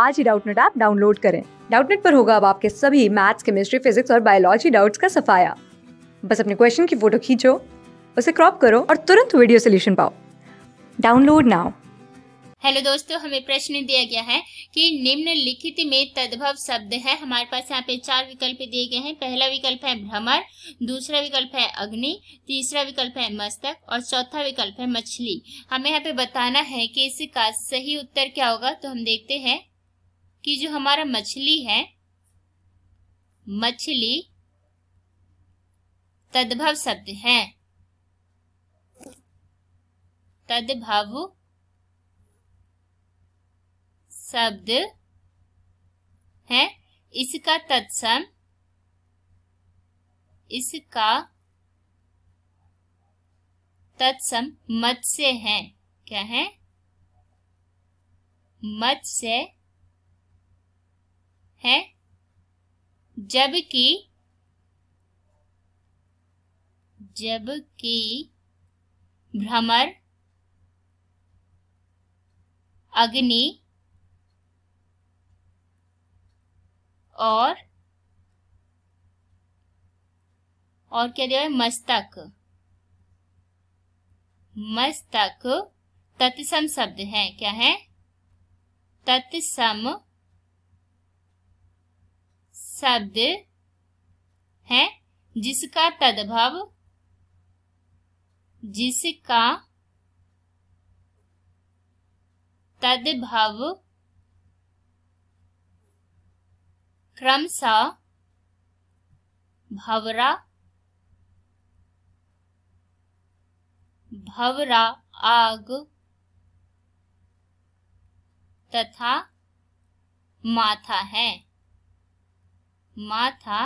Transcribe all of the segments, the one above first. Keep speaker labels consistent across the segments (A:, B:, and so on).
A: आज ही Doubtnut app download करें डाउटनेट पर होगा अब आपके सभी मैथ्स केमिस्ट्री फिजिक्स और बायोलॉजी डाउट्स का सफाया बस अपने क्वेश्चन की फोटो खींचो उसे क्रॉप करो और तुरंत वीडियो सोल्यूशन पाओ डाउनलोड नाउ
B: हेलो दोस्तों हमें प्रश्न दिया गया है कि निम्नलिखित में तद्भव शब्द है हमारे पास यहाँ पे चार विकल्प दिए गए हैं पहला विकल्प है भ्रमर दूसरा विकल्प है अग्नि तीसरा विकल्प है मस्तक और चौथा विकल्प है मछली हमें यहाँ पे बताना है कि इसका सही उत्तर क्या होगा तो हम देखते हैं कि जो हमारा मछली है मछली तद्भव शब्द है तद्भव शब्द है इसका तत्सम इसका तत्सम मत से है क्या है मत से है जबकि जबकि भ्रमर अग्नि और और क्या दिया है मस्तक मस्तक तत्सम शब्द है क्या है तत्सम शब्द है जिसका तद्भव जिसका तद्भव क्रमश भवरा भवरा आग तथा माथा है माँ था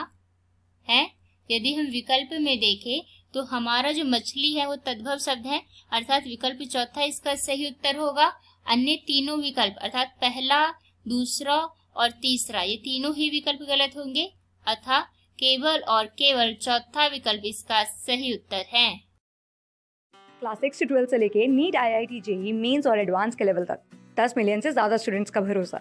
B: है यदि हम विकल्प में देखें तो हमारा जो मछली है वो तद्भव शब्द है अर्थात विकल्प चौथा इसका सही उत्तर होगा अन्य तीनों विकल्प अर्थात पहला दूसरा और तीसरा ये तीनों ही विकल्प गलत होंगे अथा केवल और केवल चौथा विकल्प इसका सही उत्तर है क्लास सिक्स से ट्वेल्थ
A: से लेके NEET I I T JEE mains और एडवांस के लेवल तक दस मिलियन से ज्यादा स्टूडेंट्स का भरोसा